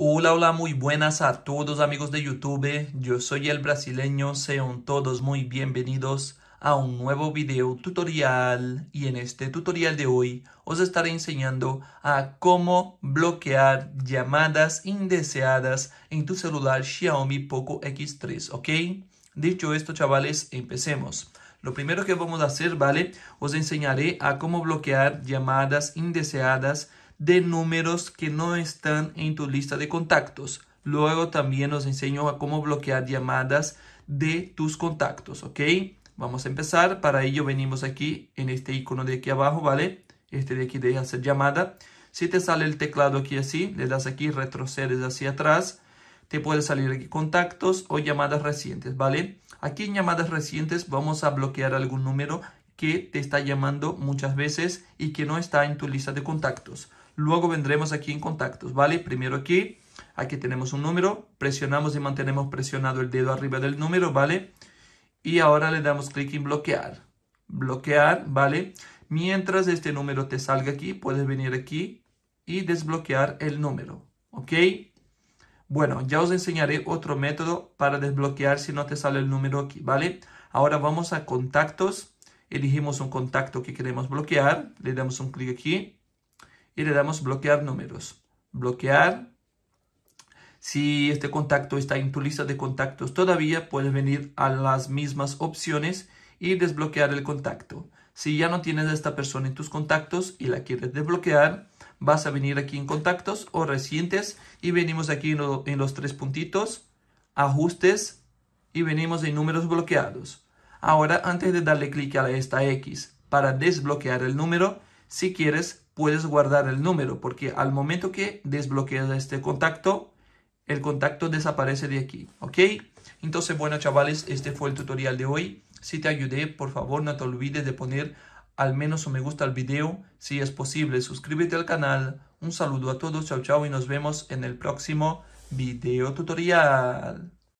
Hola, hola, muy buenas a todos amigos de YouTube. Yo soy el brasileño, sean todos muy bienvenidos a un nuevo video tutorial y en este tutorial de hoy os estaré enseñando a cómo bloquear llamadas indeseadas en tu celular Xiaomi Poco X3, ¿ok? Dicho esto, chavales, empecemos. Lo primero que vamos a hacer, ¿vale? Os enseñaré a cómo bloquear llamadas indeseadas de números que no están en tu lista de contactos. Luego también nos enseño a cómo bloquear llamadas de tus contactos, ¿ok? Vamos a empezar. Para ello venimos aquí en este icono de aquí abajo, ¿vale? Este de aquí de hacer llamada. Si te sale el teclado aquí así, le das aquí, retrocedes hacia atrás. Te puede salir aquí contactos o llamadas recientes, ¿vale? Aquí en llamadas recientes vamos a bloquear algún número que te está llamando muchas veces y que no está en tu lista de contactos. Luego vendremos aquí en contactos, ¿vale? Primero aquí, aquí tenemos un número, presionamos y mantenemos presionado el dedo arriba del número, ¿vale? Y ahora le damos clic en bloquear, bloquear, ¿vale? Mientras este número te salga aquí, puedes venir aquí y desbloquear el número, ¿ok? Bueno, ya os enseñaré otro método para desbloquear si no te sale el número aquí, ¿vale? Ahora vamos a contactos, elegimos un contacto que queremos bloquear, le damos un clic aquí y le damos bloquear números. Bloquear. Si este contacto está en tu lista de contactos todavía, puedes venir a las mismas opciones y desbloquear el contacto. Si ya no tienes a esta persona en tus contactos y la quieres desbloquear, vas a venir aquí en contactos o recientes y venimos aquí en, los tres puntitos, ajustes y venimos en números bloqueados. Ahora, antes de darle clic a esta X para desbloquear el número, si quieres, puedes guardar el número porque al momento que desbloqueas este contacto, el contacto desaparece de aquí, ¿ok? Entonces, bueno, chavales, este fue el tutorial de hoy. Si te ayudé, por favor, no te olvides de poner al menos un me gusta al video. Si es posible, suscríbete al canal. Un saludo a todos, chao, chao, y nos vemos en el próximo video tutorial.